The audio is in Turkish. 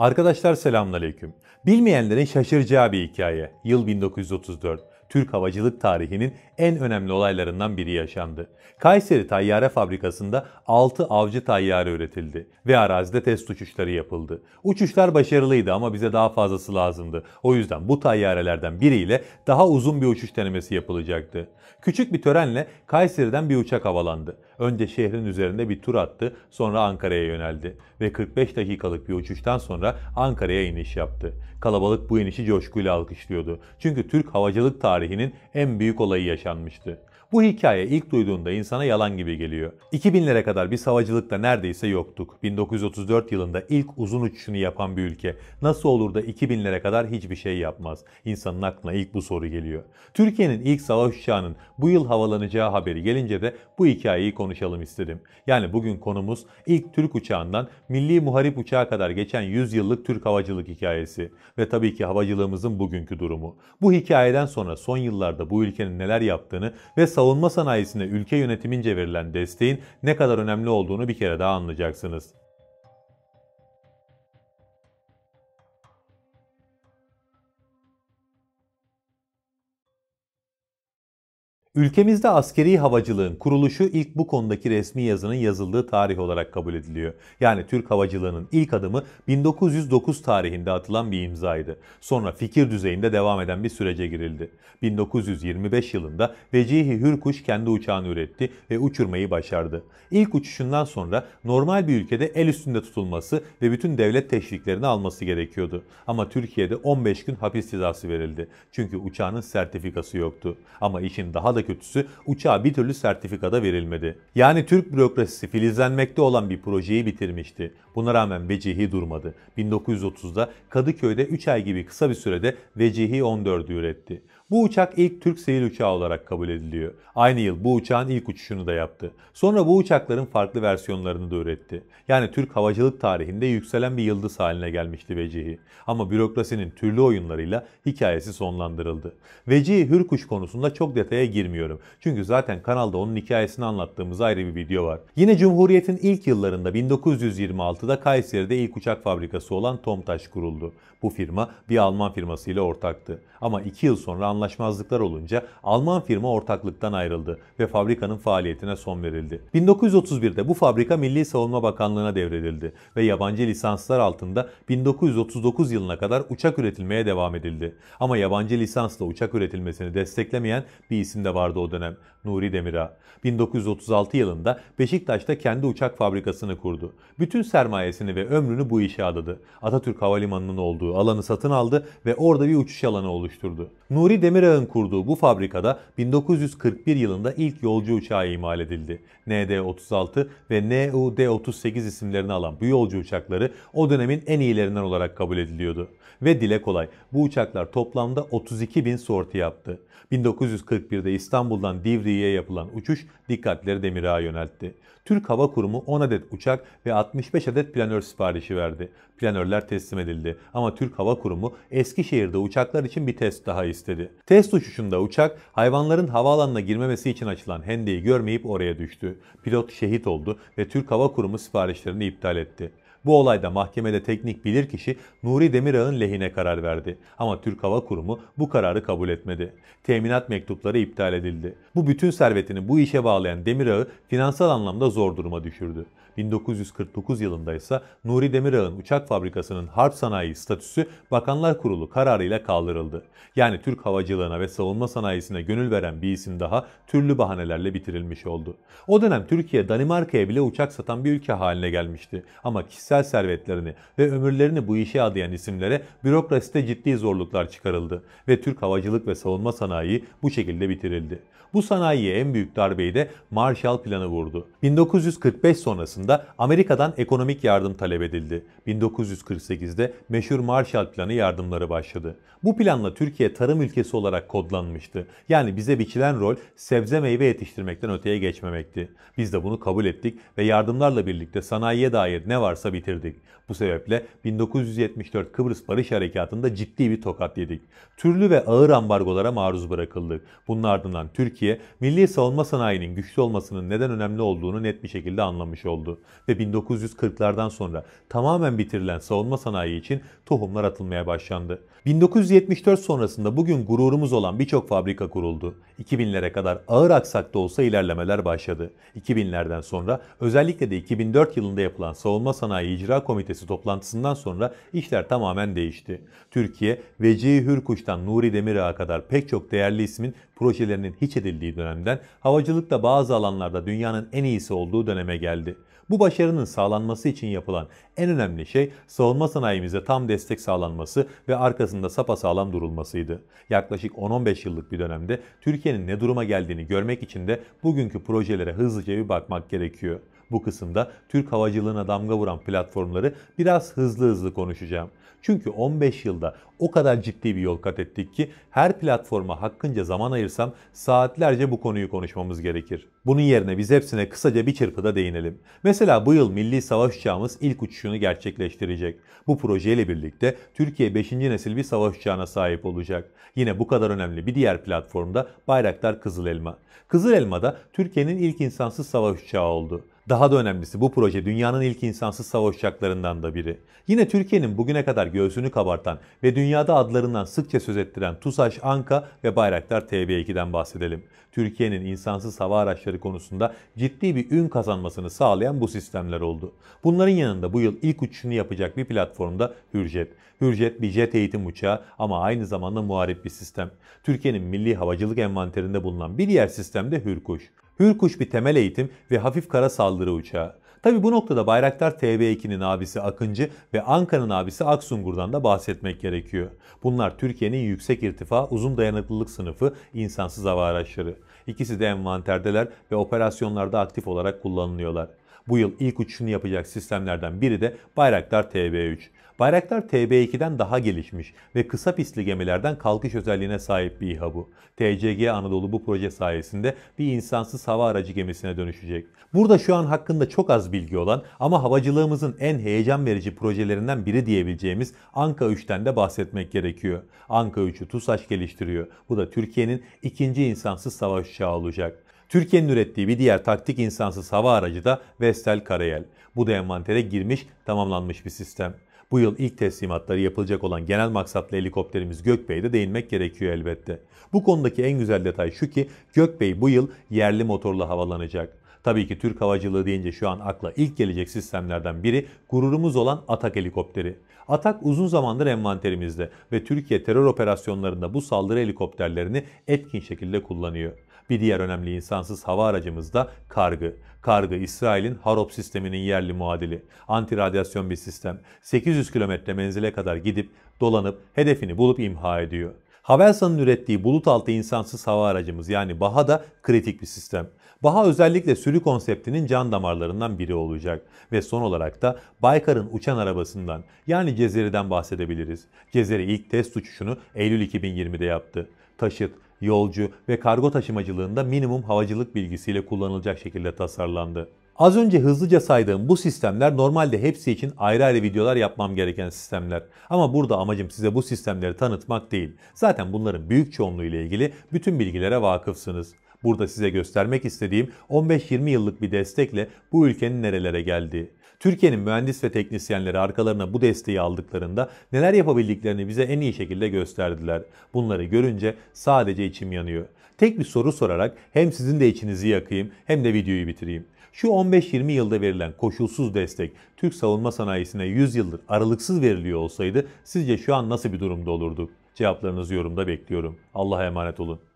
Arkadaşlar selamünaleyküm. Bilmeyenlerin şaşıracağı bir hikaye. Yıl 1934. Türk havacılık tarihinin en önemli olaylarından biri yaşandı. Kayseri Tayyare Fabrikası'nda 6 avcı tayyare üretildi ve arazide test uçuşları yapıldı. Uçuşlar başarılıydı ama bize daha fazlası lazımdı. O yüzden bu tayyarelerden biriyle daha uzun bir uçuş denemesi yapılacaktı. Küçük bir törenle Kayseri'den bir uçak havalandı. Önce şehrin üzerinde bir tur attı, sonra Ankara'ya yöneldi ve 45 dakikalık bir uçuştan sonra Ankara'ya iniş yaptı. Kalabalık bu inişi coşkuyla alkışlıyordu. Çünkü Türk havacılık tarihi tarihinin en büyük olayı yaşanmıştı. Bu hikaye ilk duyduğunda insana yalan gibi geliyor. 2000'lere kadar bir savacılıkta neredeyse yoktuk. 1934 yılında ilk uzun uçuşunu yapan bir ülke. Nasıl olur da 2000'lere kadar hiçbir şey yapmaz? İnsanın aklına ilk bu soru geliyor. Türkiye'nin ilk savaş uçağının bu yıl havalanacağı haberi gelince de bu hikayeyi konuşalım istedim. Yani bugün konumuz ilk Türk uçağından milli muharip uçağa kadar geçen 100 yıllık Türk havacılık hikayesi ve tabii ki havacılığımızın bugünkü durumu. Bu hikayeden sonra son yıllarda bu ülkenin neler yaptığını ve savunma sanayisine ülke yönetimince verilen desteğin ne kadar önemli olduğunu bir kere daha anlayacaksınız. Ülkemizde askeri havacılığın kuruluşu ilk bu konudaki resmi yazının yazıldığı tarih olarak kabul ediliyor. Yani Türk havacılığının ilk adımı 1909 tarihinde atılan bir imzaydı. Sonra fikir düzeyinde devam eden bir sürece girildi. 1925 yılında Vecihi Hürkuş kendi uçağını üretti ve uçurmayı başardı. İlk uçuşundan sonra normal bir ülkede el üstünde tutulması ve bütün devlet teşviklerini alması gerekiyordu. Ama Türkiye'de 15 gün hapis cezası verildi. Çünkü uçağının sertifikası yoktu. Ama işin daha da kötüsü uçağa bir türlü sertifikada verilmedi. Yani Türk bürokrasisi filizlenmekte olan bir projeyi bitirmişti. Buna rağmen Vecihi durmadı. 1930'da Kadıköy'de 3 ay gibi kısa bir sürede Vecihi 14'ü üretti. Bu uçak ilk Türk sivil uçağı olarak kabul ediliyor. Aynı yıl bu uçağın ilk uçuşunu da yaptı. Sonra bu uçakların farklı versiyonlarını da üretti. Yani Türk havacılık tarihinde yükselen bir yıldız haline gelmişti Vecihi. Ama bürokrasinin türlü oyunlarıyla hikayesi sonlandırıldı. Vecihi Hürkuş konusunda çok detaya girmiyor bilmiyorum. Çünkü zaten kanalda onun hikayesini anlattığımız ayrı bir video var. Yine Cumhuriyet'in ilk yıllarında 1926'da Kayseri'de ilk uçak fabrikası olan Tomtaş kuruldu. Bu firma bir Alman firmasıyla ortaktı. Ama 2 yıl sonra anlaşmazlıklar olunca Alman firma ortaklıktan ayrıldı ve fabrikanın faaliyetine son verildi. 1931'de bu fabrika Milli Savunma Bakanlığı'na devredildi ve yabancı lisanslar altında 1939 yılına kadar uçak üretilmeye devam edildi. Ama yabancı lisansla uçak üretilmesini desteklemeyen bir isim de var vardı o dönem Nuri Demirağ. 1936 yılında Beşiktaş'ta kendi uçak fabrikasını kurdu. Bütün sermayesini ve ömrünü bu işe adadı. Atatürk Havalimanı'nın olduğu alanı satın aldı ve orada bir uçuş alanı oluşturdu. Nuri Demirağ'ın kurduğu bu fabrikada 1941 yılında ilk yolcu uçağı imal edildi. ND-36 ve NUD-38 isimlerini alan bu yolcu uçakları o dönemin en iyilerinden olarak kabul ediliyordu. Ve dile kolay bu uçaklar toplamda 32 bin sorti yaptı. 1941'de İstanbul'da İstanbul'dan Divriği'ye yapılan uçuş dikkatleri Demirağ'a yöneltti. Türk Hava Kurumu 10 adet uçak ve 65 adet planör siparişi verdi. Planörler teslim edildi ama Türk Hava Kurumu Eskişehir'de uçaklar için bir test daha istedi. Test uçuşunda uçak hayvanların havaalanına girmemesi için açılan hendeyi görmeyip oraya düştü. Pilot şehit oldu ve Türk Hava Kurumu siparişlerini iptal etti. Bu olayda mahkemede teknik bilirkişi Nuri Demirağ'ın lehine karar verdi. Ama Türk Hava Kurumu bu kararı kabul etmedi. Teminat mektupları iptal edildi. Bu bütün servetini bu işe bağlayan Demirağ'ı finansal anlamda zor duruma düşürdü. 1949 yılında ise Nuri Demirağ'ın uçak fabrikasının harp sanayi statüsü Bakanlar Kurulu kararıyla kaldırıldı. Yani Türk havacılığına ve savunma sanayisine gönül veren bir isim daha türlü bahanelerle bitirilmiş oldu. O dönem Türkiye Danimarka'ya bile uçak satan bir ülke haline gelmişti. Ama kişisel kişisel servetlerini ve ömürlerini bu işe adayan isimlere bürokraside ciddi zorluklar çıkarıldı ve Türk havacılık ve savunma sanayi bu şekilde bitirildi. Bu sanayiye en büyük darbeyi de Marshall Planı vurdu. 1945 sonrasında Amerika'dan ekonomik yardım talep edildi. 1948'de meşhur Marshall Planı yardımları başladı. Bu planla Türkiye tarım ülkesi olarak kodlanmıştı. Yani bize biçilen rol sebze meyve yetiştirmekten öteye geçmemekti. Biz de bunu kabul ettik ve yardımlarla birlikte sanayiye dair ne varsa bir bitirdik. Bu sebeple 1974 Kıbrıs Barış Harekatı'nda ciddi bir tokat yedik. Türlü ve ağır ambargolara maruz bırakıldık. Bunun ardından Türkiye, milli savunma sanayinin güçlü olmasının neden önemli olduğunu net bir şekilde anlamış oldu. Ve 1940'lardan sonra tamamen bitirilen savunma sanayi için tohumlar atılmaya başlandı. 1974 sonrasında bugün gururumuz olan birçok fabrika kuruldu. 2000'lere kadar ağır aksak da olsa ilerlemeler başladı. 2000'lerden sonra özellikle de 2004 yılında yapılan savunma sanayi İcra Komitesi toplantısından sonra işler tamamen değişti. Türkiye, Vecihi Hürkuş'tan Nuri Demirağ'a kadar pek çok değerli ismin projelerinin hiç edildiği dönemden havacılıkta bazı alanlarda dünyanın en iyisi olduğu döneme geldi. Bu başarının sağlanması için yapılan en önemli şey savunma sanayimize tam destek sağlanması ve arkasında sapasağlam durulmasıydı. Yaklaşık 10-15 yıllık bir dönemde Türkiye'nin ne duruma geldiğini görmek için de bugünkü projelere hızlıca bir bakmak gerekiyor. Bu kısımda Türk havacılığına damga vuran platformları biraz hızlı hızlı konuşacağım. Çünkü 15 yılda o kadar ciddi bir yol kat ettik ki her platforma hakkınca zaman ayırsam saatlerce bu konuyu konuşmamız gerekir. Bunun yerine biz hepsine kısaca bir çırpıda değinelim. Mesela bu yıl milli savaş uçağımız ilk uçuşunu gerçekleştirecek. Bu projeyle birlikte Türkiye 5. nesil bir savaş uçağına sahip olacak. Yine bu kadar önemli bir diğer platformda Bayraktar Kızıl Elma. Kızıl Elma da Türkiye'nin ilk insansız savaş uçağı oldu. Daha da önemlisi bu proje dünyanın ilk insansız savaş da biri. Yine Türkiye'nin bugüne kadar göğsünü kabartan ve dünyada adlarından sıkça söz ettiren TUSAŞ Anka ve Bayraktar TB2'den bahsedelim. Türkiye'nin insansız hava araçları konusunda ciddi bir ün kazanmasını sağlayan bu sistemler oldu. Bunların yanında bu yıl ilk uçuşunu yapacak bir platformda Hürjet. Hürjet bir jet eğitim uçağı ama aynı zamanda muharip bir sistem. Türkiye'nin milli havacılık envanterinde bulunan bir diğer sistem de Hürkuş. Hürkuş bir temel eğitim ve hafif kara saldırı uçağı. Tabi bu noktada Bayraktar TB2'nin abisi Akıncı ve Ankara'nın abisi Aksungur'dan da bahsetmek gerekiyor. Bunlar Türkiye'nin yüksek irtifa, uzun dayanıklılık sınıfı insansız hava araçları. İkisi de envanterdeler ve operasyonlarda aktif olarak kullanılıyorlar. Bu yıl ilk uçuşunu yapacak sistemlerden biri de Bayraktar TB3. Bayraktar TB2'den daha gelişmiş ve kısa pisli gemilerden kalkış özelliğine sahip bir İHA bu. TCG Anadolu bu proje sayesinde bir insansız hava aracı gemisine dönüşecek. Burada şu an hakkında çok az bilgi olan ama havacılığımızın en heyecan verici projelerinden biri diyebileceğimiz Anka 3'ten de bahsetmek gerekiyor. Anka 3'ü TUSAŞ geliştiriyor. Bu da Türkiye'nin ikinci insansız savaş uçağı olacak. Türkiye'nin ürettiği bir diğer taktik insansız hava aracı da Vestel Karayel. Bu da envantere girmiş, tamamlanmış bir sistem. Bu yıl ilk teslimatları yapılacak olan genel maksatlı helikopterimiz Gökbey'de değinmek gerekiyor elbette. Bu konudaki en güzel detay şu ki Gökbey bu yıl yerli motorla havalanacak. Tabii ki Türk havacılığı deyince şu an akla ilk gelecek sistemlerden biri gururumuz olan Atak helikopteri. Atak uzun zamandır envanterimizde ve Türkiye terör operasyonlarında bu saldırı helikopterlerini etkin şekilde kullanıyor. Bir diğer önemli insansız hava aracımız da Kargı. Kargı İsrail'in Harop sisteminin yerli muadili. Antiradyasyon bir sistem. 800 kilometre menzile kadar gidip dolanıp hedefini bulup imha ediyor. Havelsan'ın ürettiği bulut altı insansız hava aracımız yani BAHA da kritik bir sistem. BAHA özellikle sürü konseptinin can damarlarından biri olacak. Ve son olarak da Baykar'ın uçan arabasından yani Cezeri'den bahsedebiliriz. Cezeri ilk test uçuşunu Eylül 2020'de yaptı. Taşıt, yolcu ve kargo taşımacılığında minimum havacılık bilgisiyle kullanılacak şekilde tasarlandı. Az önce hızlıca saydığım bu sistemler normalde hepsi için ayrı ayrı videolar yapmam gereken sistemler. Ama burada amacım size bu sistemleri tanıtmak değil. Zaten bunların büyük çoğunluğu ile ilgili bütün bilgilere vakıfsınız. Burada size göstermek istediğim 15-20 yıllık bir destekle bu ülkenin nerelere geldiği. Türkiye'nin mühendis ve teknisyenleri arkalarına bu desteği aldıklarında neler yapabildiklerini bize en iyi şekilde gösterdiler. Bunları görünce sadece içim yanıyor. Tek bir soru sorarak hem sizin de içinizi yakayım hem de videoyu bitireyim. Şu 15-20 yılda verilen koşulsuz destek Türk savunma sanayisine 100 yıldır aralıksız veriliyor olsaydı sizce şu an nasıl bir durumda olurdu? Cevaplarınızı yorumda bekliyorum. Allah'a emanet olun.